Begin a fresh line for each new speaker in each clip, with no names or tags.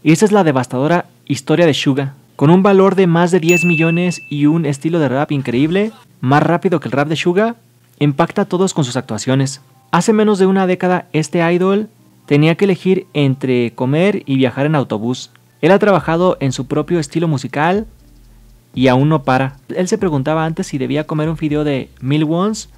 Y esa es la devastadora historia de Suga. Con un valor de más de 10 millones y un estilo de rap increíble, más rápido que el rap de Suga, impacta a todos con sus actuaciones. Hace menos de una década, este idol tenía que elegir entre comer y viajar en autobús. Él ha trabajado en su propio estilo musical y aún no para. Él se preguntaba antes si debía comer un fideo de mil wons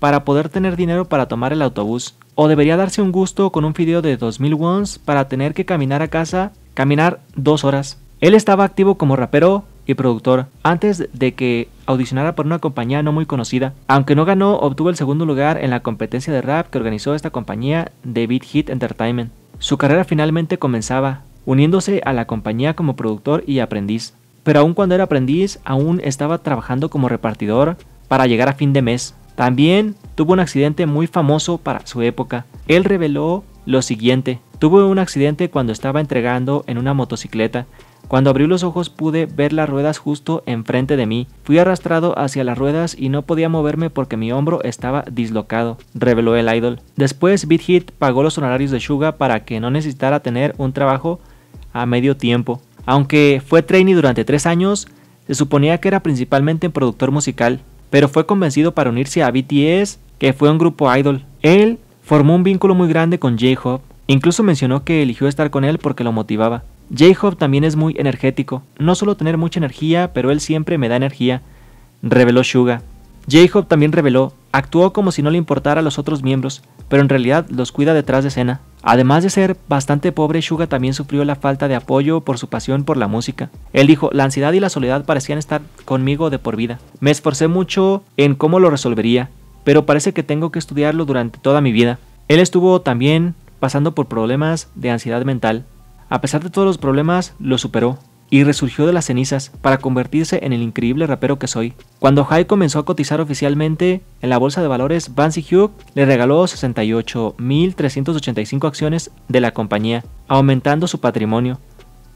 para poder tener dinero para tomar el autobús, o debería darse un gusto con un fideo de 2000 wons para tener que caminar a casa, caminar dos horas. Él estaba activo como rapero y productor antes de que audicionara por una compañía no muy conocida. Aunque no ganó, obtuvo el segundo lugar en la competencia de rap que organizó esta compañía de Beat Hit Entertainment. Su carrera finalmente comenzaba, uniéndose a la compañía como productor y aprendiz. Pero aún cuando era aprendiz, aún estaba trabajando como repartidor para llegar a fin de mes. También tuvo un accidente muy famoso para su época. Él reveló lo siguiente. Tuve un accidente cuando estaba entregando en una motocicleta. Cuando abrí los ojos pude ver las ruedas justo enfrente de mí. Fui arrastrado hacia las ruedas y no podía moverme porque mi hombro estaba dislocado, reveló el idol. Después Beat Hit pagó los honorarios de Suga para que no necesitara tener un trabajo a medio tiempo. Aunque fue trainee durante tres años, se suponía que era principalmente productor musical pero fue convencido para unirse a BTS, que fue un grupo idol. Él formó un vínculo muy grande con J-Hope, incluso mencionó que eligió estar con él porque lo motivaba. J-Hope también es muy energético, no solo tener mucha energía, pero él siempre me da energía, reveló Suga. J-Hope también reveló, actuó como si no le importara a los otros miembros, pero en realidad los cuida detrás de escena. Además de ser bastante pobre, Suga también sufrió la falta de apoyo por su pasión por la música. Él dijo, la ansiedad y la soledad parecían estar conmigo de por vida. Me esforcé mucho en cómo lo resolvería, pero parece que tengo que estudiarlo durante toda mi vida. Él estuvo también pasando por problemas de ansiedad mental. A pesar de todos los problemas, lo superó y resurgió de las cenizas para convertirse en el increíble rapero que soy. Cuando Hyde comenzó a cotizar oficialmente en la bolsa de valores, y Hugh le regaló 68.385 acciones de la compañía, aumentando su patrimonio.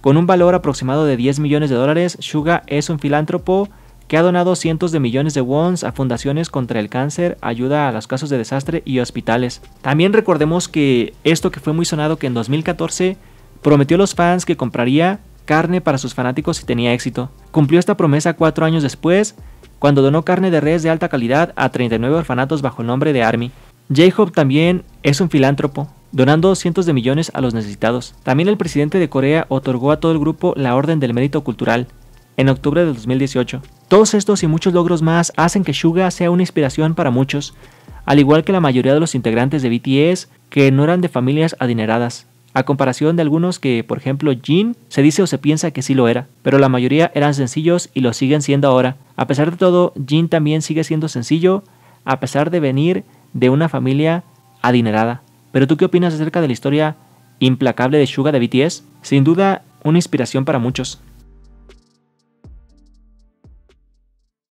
Con un valor aproximado de 10 millones de dólares, Suga es un filántropo que ha donado cientos de millones de wons a fundaciones contra el cáncer, ayuda a los casos de desastre y hospitales. También recordemos que esto que fue muy sonado que en 2014 prometió a los fans que compraría carne para sus fanáticos y tenía éxito. Cumplió esta promesa cuatro años después, cuando donó carne de res de alta calidad a 39 orfanatos bajo el nombre de Army. J-Hope también es un filántropo, donando cientos de millones a los necesitados. También el presidente de Corea otorgó a todo el grupo la Orden del Mérito Cultural, en octubre de 2018. Todos estos y muchos logros más hacen que Suga sea una inspiración para muchos, al igual que la mayoría de los integrantes de BTS que no eran de familias adineradas a comparación de algunos que, por ejemplo, Jin se dice o se piensa que sí lo era, pero la mayoría eran sencillos y lo siguen siendo ahora. A pesar de todo, Jin también sigue siendo sencillo, a pesar de venir de una familia adinerada. Pero tú qué opinas acerca de la historia implacable de Suga de BTS? Sin duda, una inspiración para muchos.